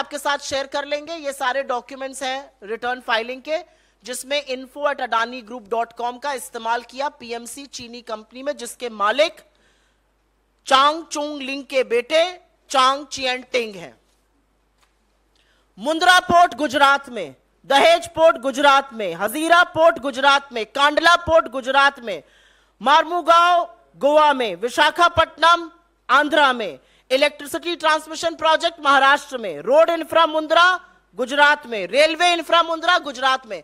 आपके साथ शेयर कर लेंगे ये सारे डॉक्यूमेंट्स हैं रिटर्न फाइलिंग के जिसमें info at Adani group dot com का इस्तेमाल किया पीएमसी चीनी कंपनी में जिसके मालिक चांग चुंग लिंग के बेटे चांग चियन टिंग है मुंद्रा पोर्ट गुजरात में दहेज पोर्ट गुजरात में हजीरा पोर्ट गुजरात में कांडला पोर्ट गुजरात में मारमुगांव गोवा में विशाखापट्टनम आंध्रा में इलेक्ट्रिसिटी ट्रांसमिशन प्रोजेक्ट महाराष्ट्र में रोड इंफ्रा मुंद्रा गुजरात में रेलवे इंफ्रा मुंद्रा गुजरात में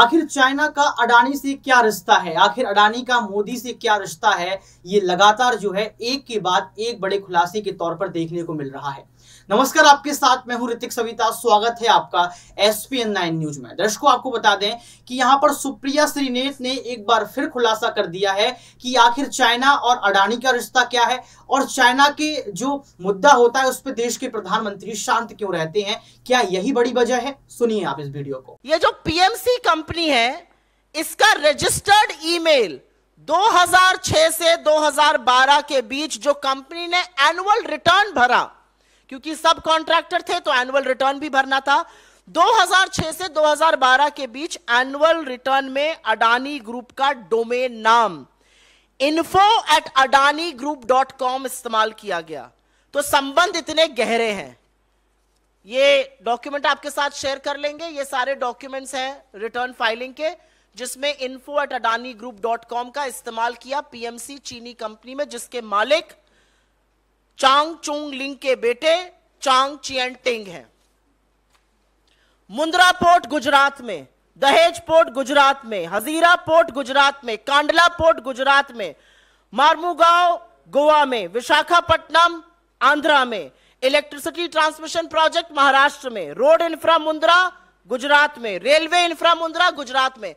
आखिर चाइना का अडानी से क्या रिश्ता है आखिर अडानी का मोदी से क्या रिश्ता है ये लगातार जो है एक के बाद एक बड़े खुलासे के तौर पर देखने को मिल रहा है नमस्कार आपके साथ मैं हूं ऋतिक सविता स्वागत है आपका S P N nine news में दर्शकों आपको बता दें कि यहां पर सुप्रिया श्रीनेत ने एक बार फिर खुलासा कर दिया है कि आखिर चाइना और अडानी का रिश्ता क्या है और चाइना के जो मुद्दा होता है उस पर देश के प्रधानमंत्री शांत क्यों रहते हैं क्या यही बड़ी वजह है सुनिए आप इस वीडियो को ये जो पीएमसी कंपनी है इसका रजिस्टर्ड ईमेल 2006 से 2012 के बीच जो कंपनी ने एनुअल रिटर्न भरा क्योंकि सब कॉन्ट्रैक्टर थे तो एनुअल रिटर्न भी भरना था 2006 से 2012 के बीच एनुअल रिटर्न में अडानी ग्रुप का डोमेन नाम info at Adani group dot com इस्तेमाल किया गया तो संबंध इतने गहरे हैं ये डॉक्यूमेंट आपके साथ शेयर कर लेंगे ये सारे डॉक्यूमेंट्स हैं रिटर्न फाइलिंग के जिसमें info at Adani group dot com का इस्तेमाल किया पीएमसी चीनी कंपनी में जिसके मालिक चांग चुंग लिंग के बेटे चांग चियन टिंग हैं मुंद्रा पोर्ट गुजरात में दहेज पोर्ट गुजरात में हजीरा पोर्ट गुजरात में कांडला पोर्ट गुजरात में मारमुगांव गोवा में विशाखापट्टनम आंध्रा में इलेक्ट्रिसिटी ट्रांसमिशन प्रोजेक्ट महाराष्ट्र में रोड इंफ्रा मुंद्रा गुजरात में रेलवे इंफ्रा मुंद्रा गुजरात में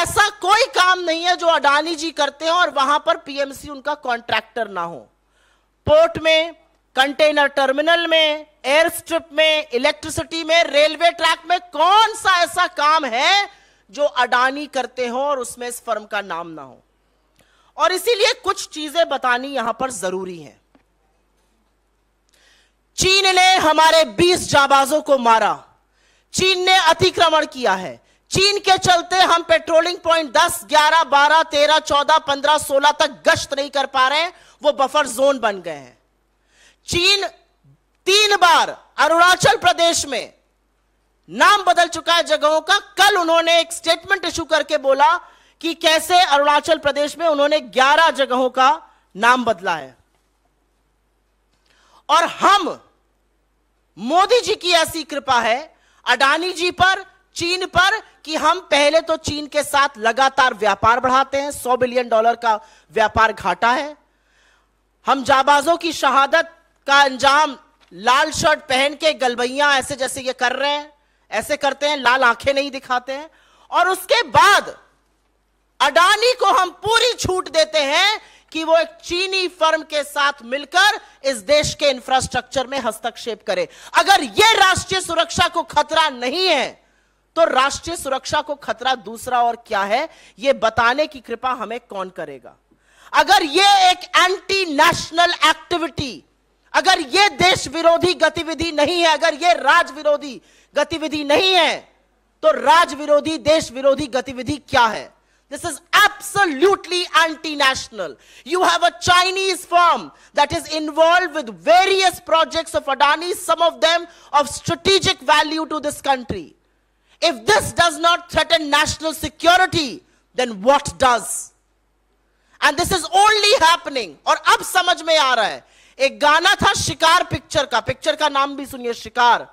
ऐसा कोई काम नहीं है जो अडानी जी करते हैं और वहां पर पीएमसी उनका कॉन्ट्रैक्टर ना हो पोर्ट में कंटेनर टर्मिनल में एयर स्ट्रिप में इलेक्ट्रिसिटी में रेलवे ट्रैक में कौन सा ऐसा काम है जो अडानी करते हो और उसमें इस फर्म का नाम ना हो और इसीलिए कुछ चीजें बतानी यहां पर जरूरी है चीन ने हमारे 20 जाबाजों को मारा चीन ने अतिक्रमण किया है चीन के चलते हम पेट्रोलिंग पॉइंट 10, 11, 12, 13, 14, 15, 16 तक गश्त नहीं कर पा रहे हैं वो बफर जोन बन गए हैं चीन तीन बार अरुणाचल प्रदेश में नाम बदल चुका है जगहों का कल उन्होंने एक स्टेटमेंट इशू करके बोला कि कैसे अरुणाचल प्रदेश में उन्होंने 11 जगहों का नाम बदला है और हम मोदी जी की ऐसी कृपा है अडानी जी पर चीन पर कि हम पहले तो चीन के साथ लगातार व्यापार बढ़ाते हैं सौ बिलियन डॉलर का व्यापार घाटा है हम जाबाजों की शहादत का अंजाम लाल शर्ट पहन के गलबैया ऐसे जैसे ये कर रहे हैं ऐसे करते हैं लाल आंखें नहीं दिखाते हैं और उसके बाद अडानी को हम पूरी छूट देते हैं कि वो एक चीनी फर्म के साथ मिलकर इस देश के इंफ्रास्ट्रक्चर में हस्तक्षेप करे अगर यह राष्ट्रीय सुरक्षा को खतरा नहीं है तो राष्ट्रीय सुरक्षा को खतरा दूसरा और क्या है यह बताने की कृपा हमें कौन करेगा अगर यह एक एंटी नेशनल एक्टिविटी अगर यह देश विरोधी गतिविधि नहीं है अगर यह राज विरोधी गतिविधि नहीं है तो राज विरोधी देश विरोधी गतिविधि क्या है This is absolutely anti-national. You have a Chinese firm that is involved with various projects of Adani, some of them of strategic value to this country. If this does not threaten national security, then what does? And this is only happening. और अब समझ में आ रहा है एक गाना था शिकार पिक्चर का पिक्चर का नाम भी सुनिए शिकार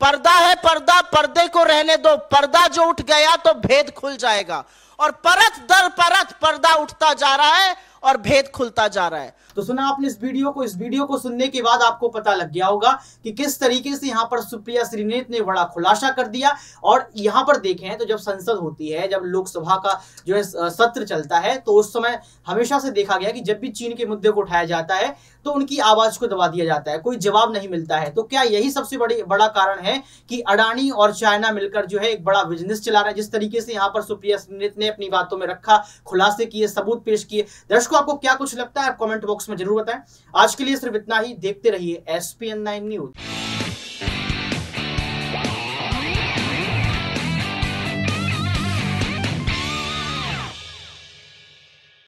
पर्दा है पर्दा पर्दे को रहने दो पर्दा जो उठ गया तो भेद खुल जाएगा और परत दर परत पर्दा उठता जा रहा है और भेद खुलता जा रहा है तो सुना आपने इस वीडियो को इस वीडियो को सुनने के बाद आपको पता लग गया होगा कि किस तरीके से यहाँ पर सुप्रिया श्रीनेत ने बड़ा खुलासा कर दिया और यहाँ पर देखें तो जब संसद होती है जब लोकसभा का जो है सत्र चलता है तो उस समय हमेशा से देखा गया कि जब भी चीन के मुद्दे को उठाया जाता है तो उनकी आवाज को दबा दिया जाता है कोई जवाब नहीं मिलता है तो क्या यही सबसे बड़ी बड़ा कारण है कि अडानी और चाइना मिलकर जो है एक बड़ा बिजनेस चला रहा है जिस तरीके से यहाँ पर सुप्रिया श्रीनेत ने अपनी बातों में रखा खुलासे किए सबूत पेश किए दर्शकों दोस्तों आपको क्या कुछ लगता है आप कमेंट बॉक्स में जरूर बताएं आज के लिए सिर्फ इतना ही देखते रहिए एसपीएन नाइन न्यूज